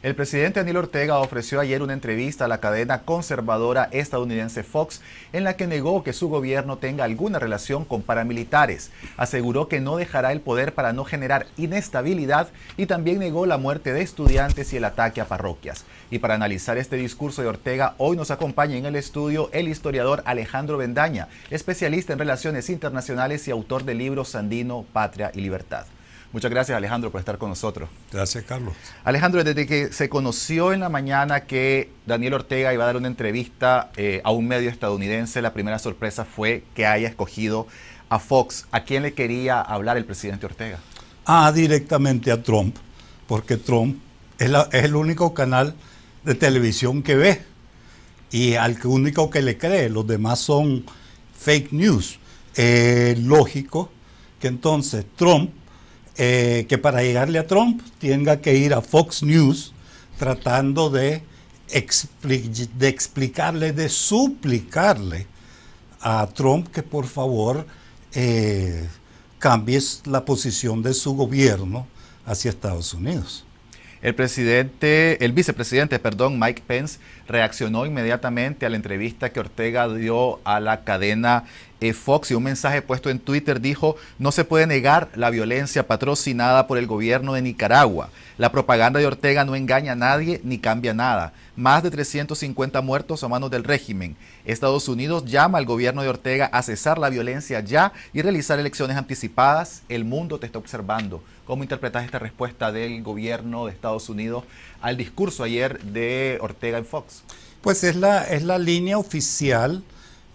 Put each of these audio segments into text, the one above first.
El presidente Daniel Ortega ofreció ayer una entrevista a la cadena conservadora estadounidense Fox en la que negó que su gobierno tenga alguna relación con paramilitares. Aseguró que no dejará el poder para no generar inestabilidad y también negó la muerte de estudiantes y el ataque a parroquias. Y para analizar este discurso de Ortega, hoy nos acompaña en el estudio el historiador Alejandro Bendaña, especialista en relaciones internacionales y autor del libro Sandino, Patria y Libertad. Muchas gracias Alejandro por estar con nosotros. Gracias Carlos. Alejandro, desde que se conoció en la mañana que Daniel Ortega iba a dar una entrevista eh, a un medio estadounidense, la primera sorpresa fue que haya escogido a Fox. ¿A quién le quería hablar el presidente Ortega? Ah, directamente a Trump, porque Trump es, el único canal de televisión que ve y al único que le cree, los demás son fake news. Eh, lógico que entonces Trump eh, que para llegarle a Trump tenga que ir a Fox News tratando de, explicarle, de suplicarle a Trump que por favor eh, cambie la posición de su gobierno hacia Estados Unidos. El presidente, el vicepresidente, perdón, Mike Pence reaccionó inmediatamente a la entrevista que Ortega dio a la cadena eh, Fox y un mensaje puesto en Twitter dijo, no se puede negar la violencia patrocinada por el gobierno de Nicaragua. La propaganda de Ortega no engaña a nadie ni cambia nada. Más de 350 muertos a manos del régimen. Estados Unidos llama al gobierno de Ortega a cesar la violencia ya y realizar elecciones anticipadas. El mundo te está observando. ¿Cómo interpretas esta respuesta del gobierno de Estados Unidos al discurso ayer de Ortega en Fox? Pues es la, es la línea oficial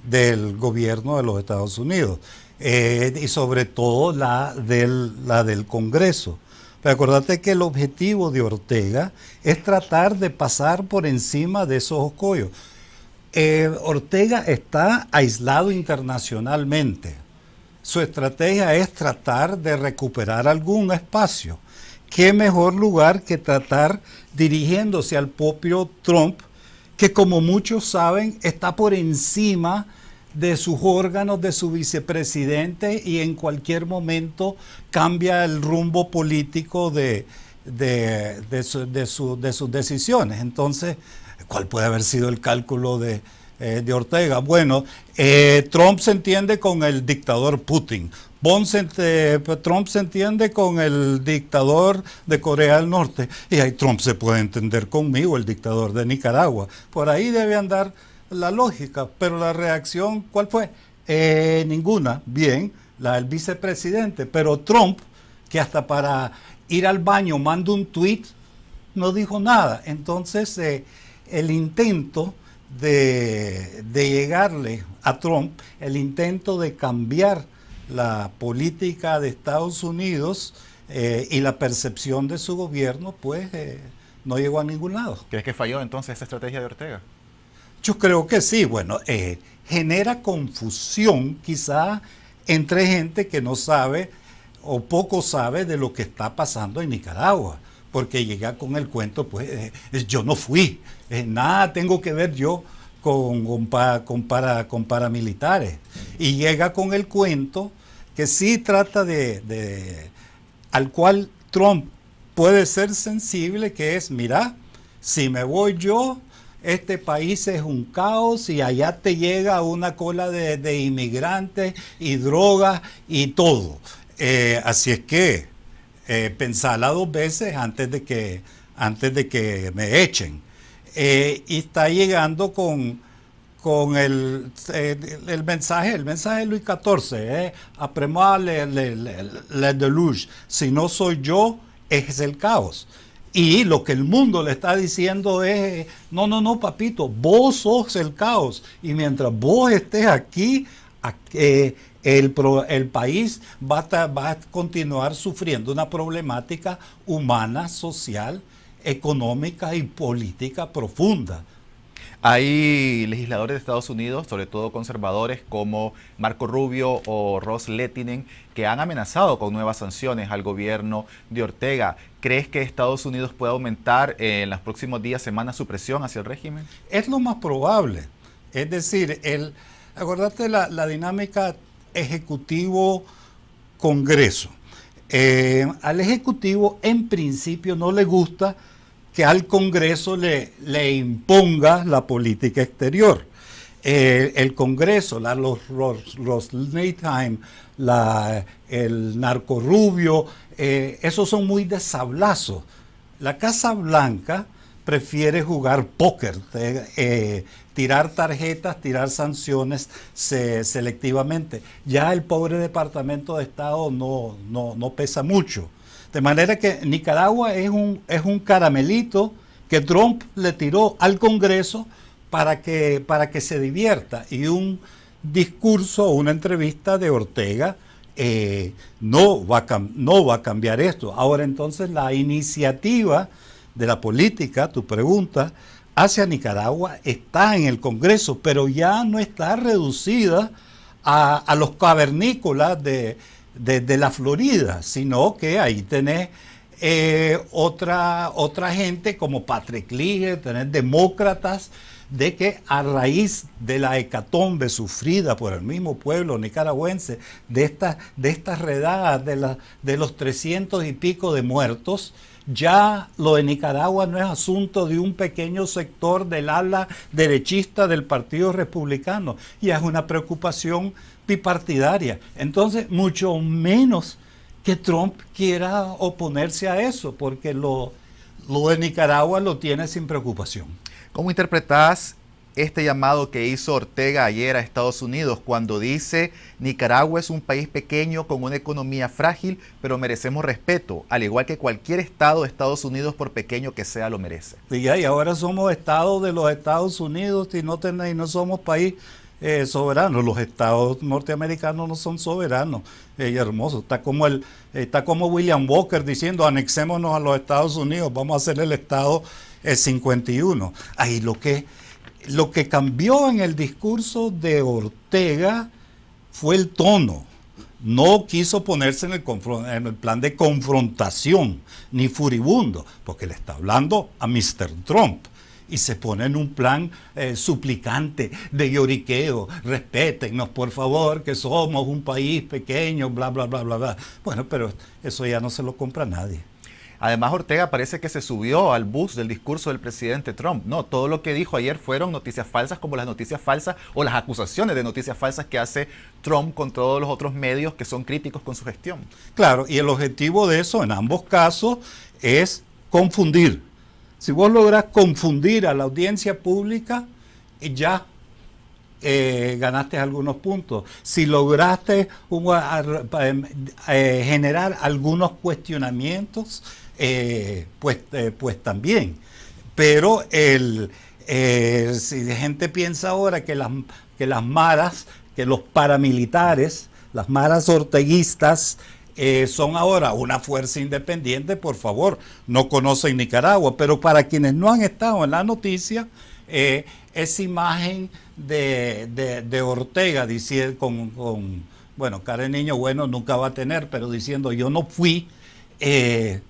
del gobierno de los Estados Unidos eh, y sobre todo la del, la del Congreso. Pero acordate que el objetivo de Ortega es tratar de pasar por encima de esos escollos. Eh, Ortega está aislado internacionalmente. Su estrategia es tratar de recuperar algún espacio. ¿Qué mejor lugar que tratar dirigiéndose al propio Trump, que como muchos saben está por encima de sus órganos, de su vicepresidente y en cualquier momento cambia el rumbo político de, de, de, de, sus decisiones. Entonces, ¿cuál puede haber sido el cálculo de, eh, de Ortega? Bueno, eh, Trump se entiende con el dictador Putin. Eh, Trump se entiende con el dictador de Corea del Norte y ahí Trump se puede entender conmigo, el dictador de Nicaragua. Por ahí debe andar la lógica, pero la reacción, ¿cuál fue? Eh, ninguna, bien, la del vicepresidente, pero Trump, que hasta para ir al baño manda un tweet, no dijo nada. Entonces, eh, el intento de, llegarle a Trump, el intento de cambiar la política de Estados Unidos eh, y la percepción de su gobierno, pues no llegó a ningún lado. ¿Crees que falló entonces esa estrategia de Ortega? Yo creo que sí, bueno, eh, genera confusión quizá entre gente que no sabe o poco sabe de lo que está pasando en Nicaragua, porque llega con el cuento, pues eh, eh, yo no fui, nada tengo que ver yo con, con, con, para, con, paramilitares. Y llega con el cuento que sí trata de, de, al cual Trump puede ser sensible, que es, mira, si me voy yo, este país es un caos y allá te llega una cola de, inmigrantes y drogas y todo. Eh, así es que eh, pensala dos veces antes de que, antes de que me echen. Eh, y está llegando con, con el, mensaje, el mensaje de Luis XIV, eh, deluge. Si no soy yo, es el caos. Y lo que el mundo le está diciendo es, no, no, no, papito, vos sos el caos. Y mientras vos estés aquí, eh, el, el, país va va a continuar sufriendo una problemática humana, social, económica y política profunda. Hay legisladores de Estados Unidos, sobre todo conservadores como Marco Rubio o Ross Lettinen, que han amenazado con nuevas sanciones al gobierno de Ortega. ¿Crees que Estados Unidos puede aumentar eh, en los próximos días, semanas, su presión hacia el régimen? Es lo más probable. Es decir, el, acordate la, dinámica ejecutivo-congreso. Eh, al ejecutivo, en principio, no le gusta que al Congreso le, imponga la política exterior. Eh, el Congreso, los, los, los el narco rubio, eh, esos son muy desablazos. La Casa Blanca prefiere jugar póker, eh, tirar tarjetas, tirar sanciones selectivamente. Ya el pobre Departamento de Estado no pesa mucho. De manera que Nicaragua es un, es un caramelito que Trump le tiró al Congreso para que, para que se divierta. Y un discurso o una entrevista de Ortega eh, no, va a, no va a cambiar esto. Ahora entonces la iniciativa de la política, tu pregunta, hacia Nicaragua está en el Congreso, pero ya no está reducida a los cavernícolas de de la Florida, sino que ahí tenés eh, otra, otra gente como Patrick Lige, tenés demócratas, de que a raíz de la hecatombe sufrida por el mismo pueblo nicaragüense, de, de estas redadas de, de los 300 y pico de muertos, ya lo de Nicaragua no es asunto de un pequeño sector del ala derechista del Partido Republicano, y es una preocupación bipartidaria. Entonces, mucho menos que Trump quiera oponerse a eso, porque lo, lo de Nicaragua lo tiene sin preocupación. ¿Cómo interpretás este llamado que hizo Ortega ayer a Estados Unidos cuando dice Nicaragua es un país pequeño con una economía frágil, pero merecemos respeto, al igual que cualquier estado de Estados Unidos, por pequeño que sea, lo merece. Y ahora somos estado de los Estados Unidos y no, y no somos país eh, Los estados norteamericanos no son soberanos. Eh, hermoso, está como, el, está como William Walker diciendo, anexémonos a los Estados Unidos, vamos a ser el estado el eh, 51. Ahí lo que, lo que cambió en el discurso de Ortega fue el tono no quiso ponerse en el, en el, plan de confrontación, ni furibundo, porque le está hablando a Mr. Trump y se pone en un plan eh, suplicante de lloriqueo, respétennos por favor, que somos un país pequeño, bla, bla, bla, bla, bla. Bueno, pero eso ya no se lo compra nadie. Además, Ortega parece que se subió al bus del discurso del presidente Trump. No, todo lo que dijo ayer fueron noticias falsas, como las noticias falsas o las acusaciones de noticias falsas que hace Trump con todos los otros medios que son críticos con su gestión. Claro, y el objetivo de eso en ambos casos es confundir si vos lográs confundir a la audiencia pública, eh, ya eh, ganaste algunos puntos. Si lograste em, eh, generar algunos cuestionamientos, pues, pues también. Pero el, si la gente piensa ahora que las, que las maras, que los paramilitares, las maras orteguistas, eh, son ahora una fuerza independiente, por favor, no conocen Nicaragua, pero para quienes no han estado en la noticia, eh, esa imagen de, Ortega diciendo, con, con, bueno, Karen Niño Bueno nunca va a tener, pero diciendo yo no fui, eh,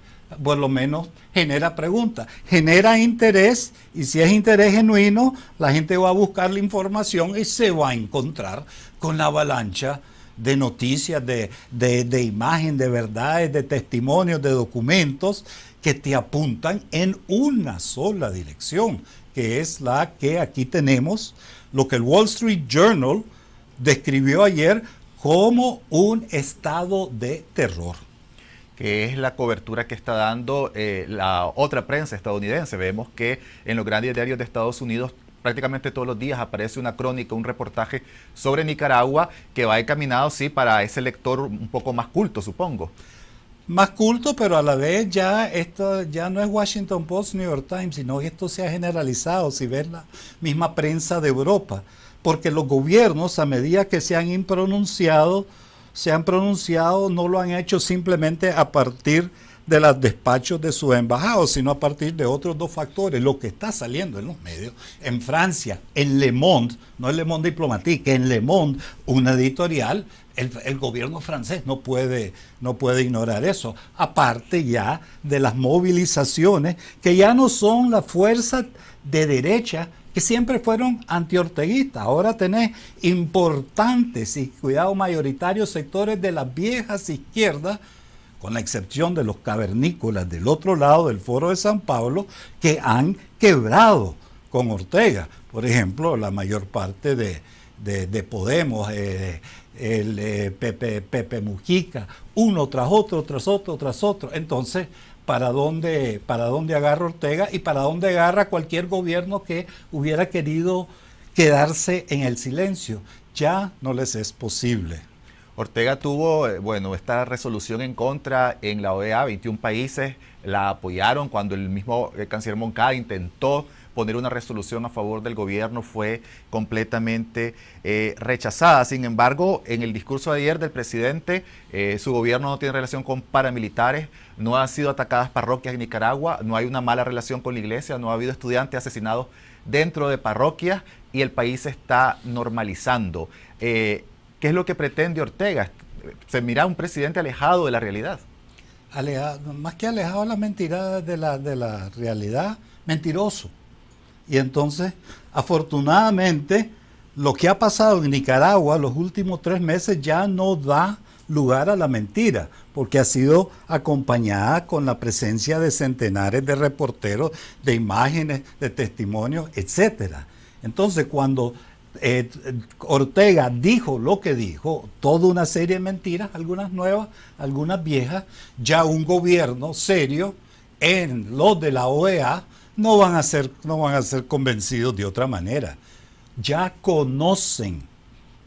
por lo menos genera preguntas, genera interés y si es interés genuino, la gente va a buscar la información y se va a encontrar con la avalancha de noticias, de, de, de imagen, de verdades, de testimonios, de documentos que te apuntan en una sola dirección, que es la que aquí tenemos, lo que el Wall Street Journal describió ayer como un estado de terror. Que es la cobertura que está dando eh, la otra prensa estadounidense. Vemos que en los grandes diarios de Estados Unidos prácticamente todos los días aparece una crónica, un reportaje sobre Nicaragua que va encaminado, sí, para ese lector un poco más culto, supongo. Más culto, pero a la vez ya esto ya no es Washington Post, New York Times, sino que esto se ha generalizado, si ves la misma prensa de Europa, porque los gobiernos a medida que se han impronunciado, se han pronunciado, no lo han hecho simplemente a partir de de los despachos de sus embajados, sino a partir de otros dos factores. Lo que está saliendo en los medios, en Francia, en Le Monde, no en Le Monde Diplomatique, en Le Monde, una editorial, el, gobierno francés no puede, no puede ignorar eso. Aparte ya de las movilizaciones, que ya no son las fuerzas de derecha que siempre fueron antiorteguistas. Ahora tenés importantes y cuidado mayoritarios sectores de las viejas izquierdas con la excepción de los cavernícolas del otro lado del Foro de San Pablo, que han quebrado con Ortega. Por ejemplo, la mayor parte de, Podemos, eh, el eh, Pepe, Pepe, Mujica, uno tras otro, tras otro, tras otro. Entonces, ¿para dónde, ¿para dónde agarra Ortega y para dónde agarra cualquier gobierno que hubiera querido quedarse en el silencio? Ya no les es posible. Ortega tuvo, eh, bueno, esta resolución en contra en la OEA, 21 países la apoyaron cuando el mismo eh, canciller Moncada intentó poner una resolución a favor del gobierno fue completamente eh, rechazada. Sin embargo, en el discurso de ayer del presidente, su gobierno no tiene relación con paramilitares, no han sido atacadas parroquias en Nicaragua, no hay una mala relación con la iglesia, no ha habido estudiantes asesinados dentro de parroquias y el país se está normalizando. ¿Qué es lo que pretende Ortega? Se mira un presidente alejado de la realidad. más que alejado de la mentira de la, de la realidad, mentiroso. Y entonces, afortunadamente, lo que ha pasado en Nicaragua los últimos tres meses ya no da lugar a la mentira, porque ha sido acompañada con la presencia de centenares de reporteros, de imágenes, de testimonios, etc. Entonces, cuando eh, Ortega dijo lo que dijo, toda una serie de mentiras, algunas nuevas, algunas viejas, ya un gobierno serio en los de la OEA no van a ser, no van a ser convencidos de otra manera. Ya conocen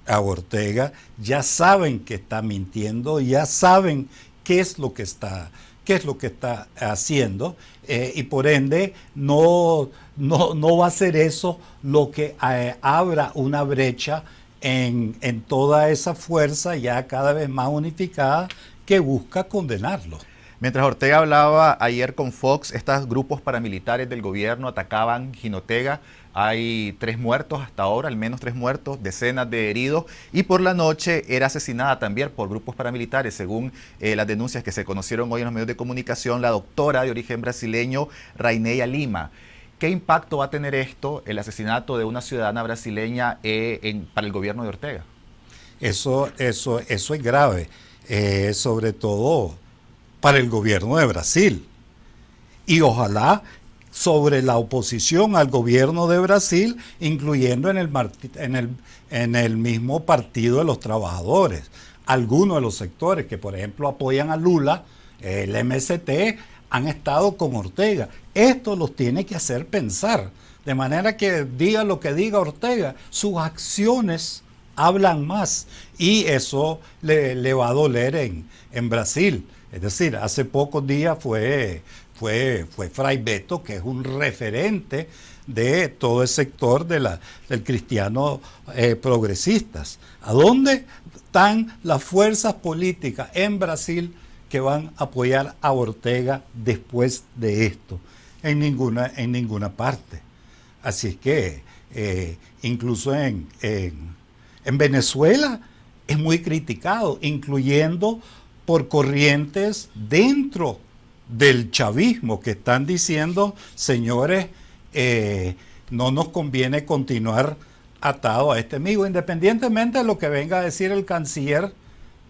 a Ortega, ya saben que está mintiendo, ya saben qué es lo que está qué es lo que está haciendo eh, y por ende no, no, va a ser eso lo que eh, abra una brecha en, toda esa fuerza ya cada vez más unificada que busca condenarlo. Mientras Ortega hablaba ayer con Fox, estos grupos paramilitares del gobierno atacaban Ginotega. Hay tres muertos hasta ahora, al menos tres muertos, decenas de heridos. Y por la noche era asesinada también por grupos paramilitares. Según eh, las denuncias que se conocieron hoy en los medios de comunicación, la doctora de origen brasileño Raineya Lima. ¿Qué impacto va a tener esto, el asesinato de una ciudadana brasileña, eh, para el gobierno de Ortega? Eso, eso, eso es grave, eh, sobre todo para el gobierno de Brasil. Y ojalá sobre la oposición al gobierno de Brasil, incluyendo en el, mismo Partido de los Trabajadores. Algunos de los sectores que, por ejemplo, apoyan a Lula, el MST, han estado con Ortega. Esto los tiene que hacer pensar. De manera que diga lo que diga Ortega, sus acciones hablan más y eso le, va a doler en, en Brasil. Es decir, hace pocos días fue fue, Fray Beto, que es un referente de todo el sector de la, del cristiano eh, progresistas. ¿A dónde están las fuerzas políticas en Brasil que van a apoyar a Ortega después de esto? En ninguna, en ninguna parte. Así es que eh, incluso en, en, en Venezuela es muy criticado, incluyendo por corrientes dentro del chavismo que están diciendo, señores, eh, no nos conviene continuar atado a este amigo, independientemente de lo que venga a decir el canciller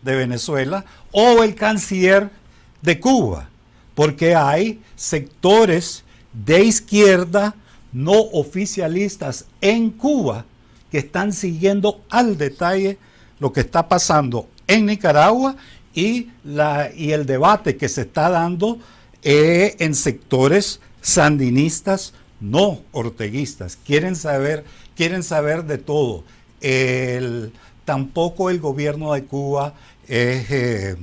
de Venezuela o el canciller de Cuba, porque hay sectores de izquierda no oficialistas en Cuba que están siguiendo al detalle lo que está pasando en Nicaragua y, la, y el debate que se está dando eh, en sectores sandinistas, no orteguistas. Quieren saber, quieren saber de todo. El, tampoco el gobierno de Cuba es, eh,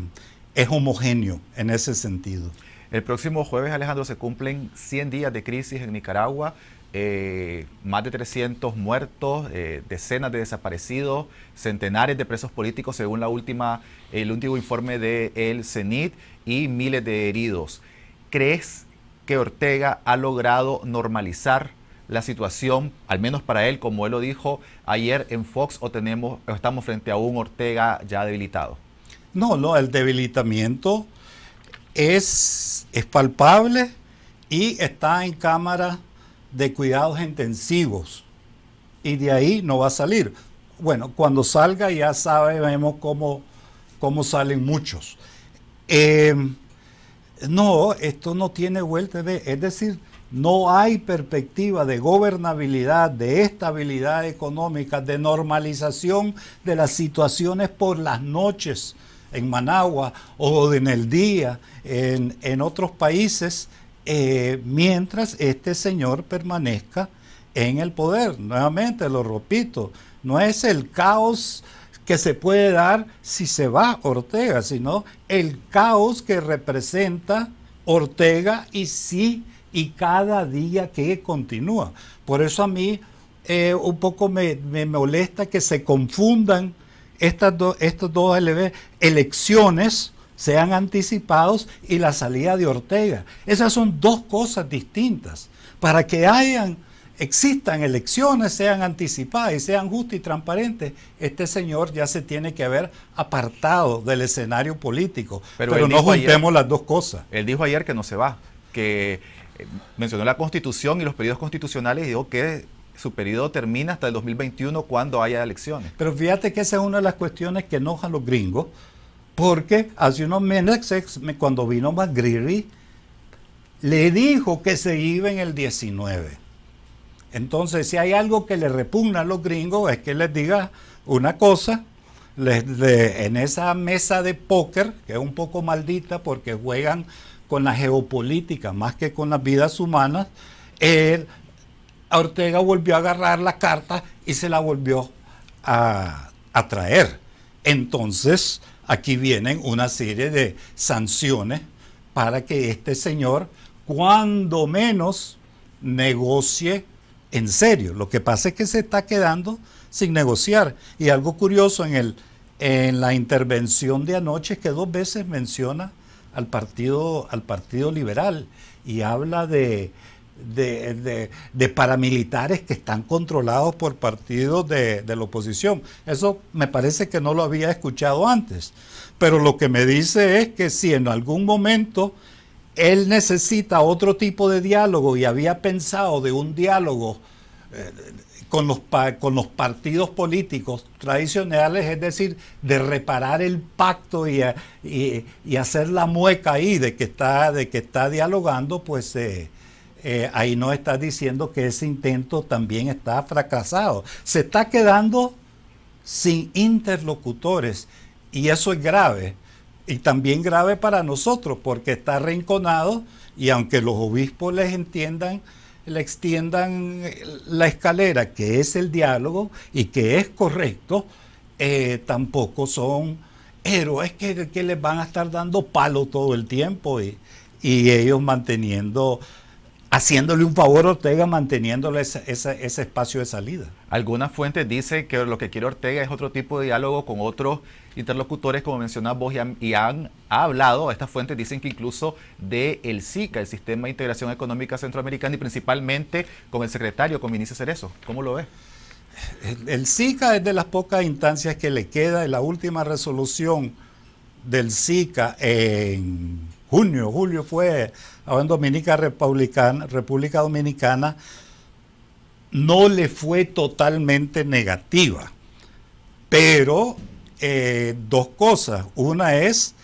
es homogéneo en ese sentido. El próximo jueves, Alejandro, se cumplen 100 días de crisis en Nicaragua. Eh, más de 300 muertos, eh, decenas de desaparecidos, centenares de presos políticos según la última, el último informe del el CENIT y miles de heridos. ¿Crees que Ortega ha logrado normalizar la situación, al menos para él, como él lo dijo ayer en Fox, o, tenemos, estamos frente a un Ortega ya debilitado? No, no, el debilitamiento es, es palpable y está en cámara de cuidados intensivos y de ahí no va a salir. Bueno, cuando salga ya sabemos cómo, cómo salen muchos. Em, no, esto no tiene vuelta de... Es decir, no hay perspectiva de gobernabilidad, de estabilidad económica, de normalización de las situaciones por las noches en Managua o en el día en, en otros países eh, mientras este señor permanezca en el poder. Nuevamente lo repito, no es el caos que se puede dar si se va Ortega, sino el caos que representa Ortega y sí y cada día que continúa. Por eso a mí eh, un poco me, molesta que se confundan estas, dos elecciones sean anticipados y la salida de Ortega. Esas son dos cosas distintas. Para que hayan, existan elecciones, sean anticipadas y sean justas y transparentes, este señor ya se tiene que haber apartado del escenario político. Pero, no juntemos las dos cosas. Él dijo ayer que no se va, que eh, mencionó la constitución y los periodos constitucionales y dijo que su periodo termina hasta el 2021 cuando haya elecciones. Pero fíjate que esa es una de las cuestiones que enojan los gringos porque hace unos meses, cuando vino McGreery le dijo que se iba en el 19. Entonces, si hay algo que le repugna a los gringos, es que les diga una cosa. en esa mesa de póker, que es un poco maldita porque juegan con la geopolítica más que con las vidas humanas, él, Ortega volvió a agarrar la carta y se la volvió a traer. Entonces, aquí vienen una serie de sanciones para que este señor, cuando menos, negocie en serio. Lo que pasa es que se está quedando sin negociar. Y algo curioso en, el, en la intervención de anoche es que dos veces menciona al Partido, al partido Liberal y habla de de, paramilitares que están controlados por partidos de, la oposición. Eso me parece que no lo había escuchado antes. Pero lo que me dice es que si en algún momento él necesita otro tipo de diálogo y había pensado de un diálogo eh, con, los, con los partidos políticos tradicionales, es decir, de reparar el pacto eh, y, y, hacer la mueca ahí de que está, de que está dialogando, pues... Eh, eh, ahí no está diciendo que ese intento también está fracasado. Se está quedando sin interlocutores y eso es grave. Y también grave para nosotros porque está arrinconado y aunque los obispos les entiendan, le extiendan la escalera, que es el diálogo y que es correcto, eh, tampoco son héroes que, les van a estar dando palo todo el tiempo y ellos manteniendo haciéndole un favor a Ortega manteniéndole ese, espacio de salida. Algunas fuentes dicen que lo que quiere Ortega es otro tipo de diálogo con otros interlocutores, como mencionas vos, y han, hablado, estas fuentes dicen que incluso de el SICA, el Sistema de Integración Económica Centroamericana, y principalmente con el secretario, con Vinicius Cerezo. ¿Cómo lo ves? El, SICA es de las pocas instancias que le queda en la última resolución del SICA en junio, julio fue, en Dominica Republicana, República Dominicana, no le fue totalmente negativa. Pero eh, dos cosas. Una es,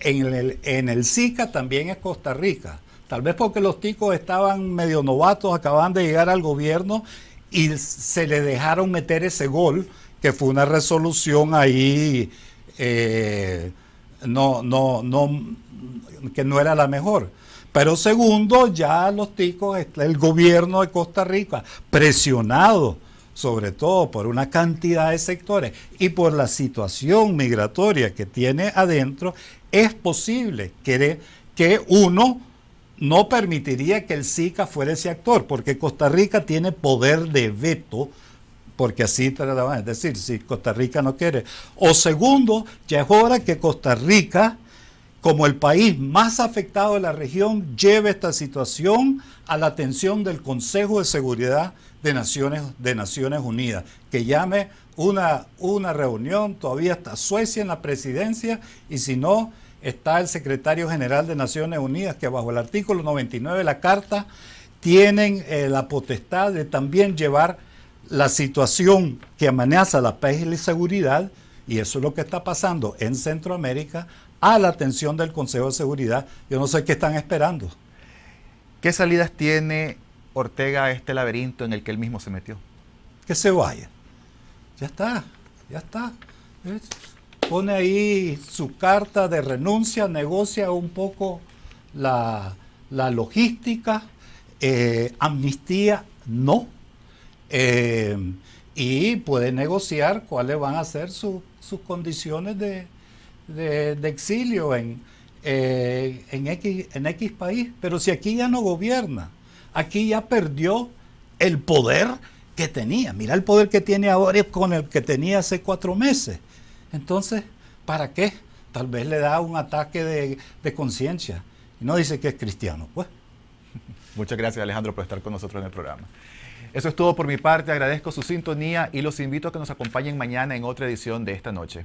en el, en el SICA también es Costa Rica. Tal vez porque los ticos estaban medio novatos, acababan de llegar al gobierno y se le dejaron meter ese gol, que fue una resolución ahí eh, no, no, no, que no era la mejor. Pero segundo, ya los ticos, este, el gobierno de Costa Rica, presionado sobre todo por una cantidad de sectores y por la situación migratoria que tiene adentro, es posible que, que uno no permitiría que el SICA fuera ese actor, porque Costa Rica tiene poder de veto, porque así trataban, es decir, si Costa Rica no quiere. O segundo, ya es hora que Costa Rica como el país más afectado de la región, lleve esta situación a la atención del Consejo de Seguridad de Naciones, de Naciones Unidas, que llame una, una reunión, todavía está Suecia en la presidencia y si no, está el secretario general de Naciones Unidas, que bajo el artículo 99 de la Carta tienen eh, la potestad de también llevar la situación que amenaza la paz y la seguridad, y eso es lo que está pasando en Centroamérica, a la atención del Consejo de Seguridad. Yo no sé qué están esperando. ¿Qué salidas tiene Ortega a este laberinto en el que él mismo se metió? Que se vaya. Ya está, ya está. Pone ahí su carta de renuncia, negocia un poco la, logística, eh, amnistía no. Eh, y puede negociar cuáles van a ser sus condiciones de, de, exilio en, eh, en, X, en X país, pero si aquí ya no gobierna, aquí ya perdió el poder que tenía. Mira el poder que tiene ahora con el que tenía hace cuatro meses. Entonces, ¿para qué? Tal vez le da un ataque de, de conciencia. Y no dice que es cristiano, pues. Muchas gracias, Alejandro, por estar con nosotros en el programa. Eso es todo por mi parte. Agradezco su sintonía y los invito a que nos acompañen mañana en otra edición de esta noche.